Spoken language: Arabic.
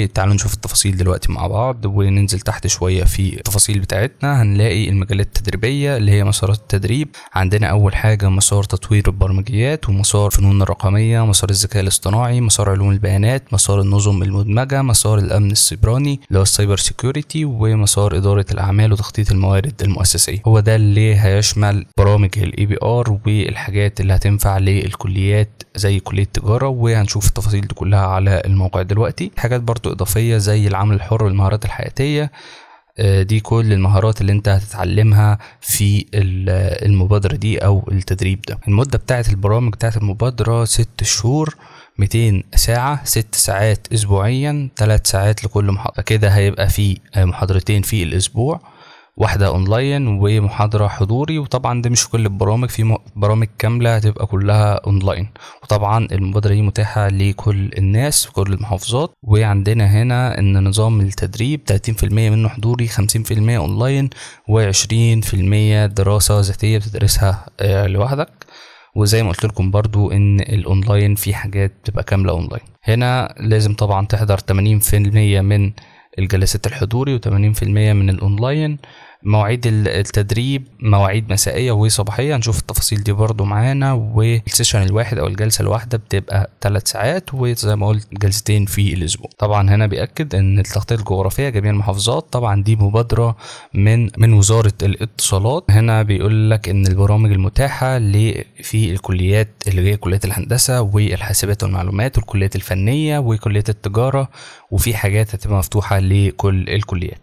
وتعالوا نشوف التفاصيل دلوقتي مع بعض وننزل تحت شوية في التفاصيل بتاعتنا هنلاقي المجالات التدريبية اللي هي مسارات التدريب عندنا أول حاجة مسار تطوير البرمجيات ومسار فنون الرقمية مسار الذكاء الاصطناعي مسار علوم البيانات مسار النظم المدمجة مسار الأمن السيبراني اللي هو السايبر سيكيورتي ومسار إدارة الأعمال وتخطيط الموارد المؤسسية هو ده اللي هيشمل برامج الاي بي ار والحاجات اللي هتنفع للكليات زي كلية التجارة وهنشوف التفاصيل دي كلها على الموقع دلوقتي حاجات برضه برضو إضافية زي العمل الحر والمهارات الحياتية آه، دي كل المهارات اللي انت هتتعلمها في المبادرة دي او التدريب ده المدة بتاعت البرامج بتاعت المبادرة ست شهور 200 ساعة ست ساعات أسبوعيا تلات ساعات لكل محاضرة كده هيبقى في آه، محاضرتين في الأسبوع واحدة اونلاين ومحاضرة حضوري وطبعا ده مش كل البرامج في برامج كاملة هتبقى كلها اونلاين وطبعا المبادرة دي متاحة لكل الناس في كل المحافظات وعندنا هنا ان نظام التدريب 30% منه حضوري 50% اونلاين و20% دراسة ذاتية بتدرسها آه، لوحدك وزي ما قلت لكم برضو ان الاونلاين في حاجات بتبقى كامله اونلاين هنا لازم طبعا تحضر 80% من الجلسات الحضوري و80% من الاونلاين مواعيد التدريب مواعيد مسائيه وصباحيه هنشوف التفاصيل دي برده معانا والسيشن الواحد او الجلسه الواحده بتبقى ثلاث ساعات وزي ما قلت جلستين في الاسبوع طبعا هنا بياكد ان التغطيه الجغرافيه جميع المحافظات طبعا دي مبادره من من وزاره الاتصالات هنا بيقول لك ان البرامج المتاحه في الكليات اللي هي كليه الهندسه والحاسبات والمعلومات والكليات الفنيه وكليه التجاره وفي حاجات هتبقى مفتوحه لكل الكليات